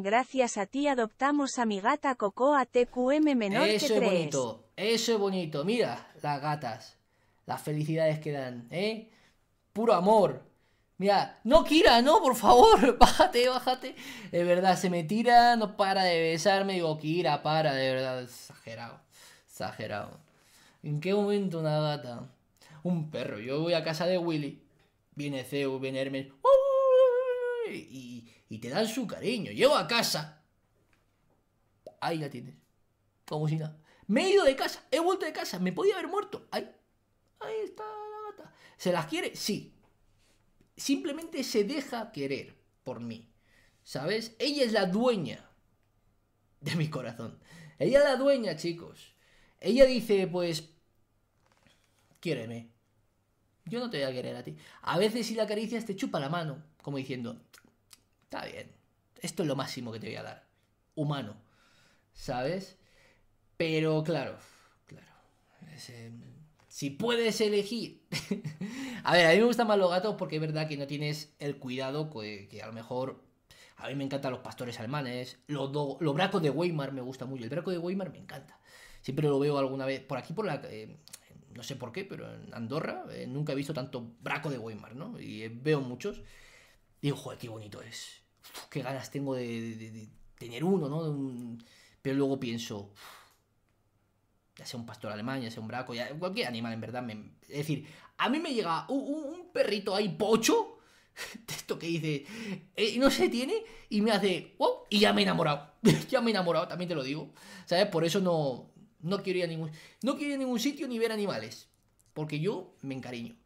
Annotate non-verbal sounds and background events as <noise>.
Gracias a ti adoptamos a mi gata Cocoa TQM menor eso que 3. Eso es bonito, eso es bonito. Mira, las gatas, las felicidades que dan, ¿eh? Puro amor. Mira, no Kira, no, por favor, <laughs> bájate, bájate. De verdad, se me tira, no para de besarme. Digo, Kira, para, de verdad, exagerado, exagerado. ¿En qué momento una gata? Un perro, yo voy a casa de Willy. Viene Zeus, viene Hermes y, te dan su cariño. Llego a casa, ahí la tienes, como si nada. Me he ido de casa, he vuelto de casa, me podía haber muerto. Ahí, ahí está la gata. ¿Se las quiere? Sí. Simplemente se deja querer por mí. ¿Sabes? Ella es la dueña de mi corazón. Ella es la dueña, chicos. Ella dice, pues, quiéreme, yo no te voy a querer a ti. A veces si la caricias te chupa la mano, como diciendo, está bien, esto es lo máximo que te voy a dar, humano, ¿sabes? Pero claro, claro, eh, si puedes elegir... <laughs> a ver, a mí me gustan más los gatos porque es verdad que no tienes el cuidado que, a lo mejor... A mí me encantan los pastores alemanes, los, los bracos de Weimar me gusta mucho, el braco de Weimar me encanta siempre lo veo alguna vez por aquí por la eh, no sé por qué, pero en Andorra eh, nunca he visto tanto braco de Weimar, ¿no? Y eh, veo muchos. Digo, joder, qué bonito es. qué ganas tengo de, tener uno, ¿no? Pero luego pienso, ya sea un pastor alemán, ya sea un braco, ya cualquier animal, en verdad. Me... Es decir, a mí me llega un, perrito ahí pocho, <laughs> de esto que dice, eh, no se tiene, y me hace, wow, y ya me he enamorado. <laughs> ya me he enamorado, también te lo digo. ¿Sabes? Por eso no, no quiero ir a ningún, no ningún sitio ni ver animales, porque yo me encariño.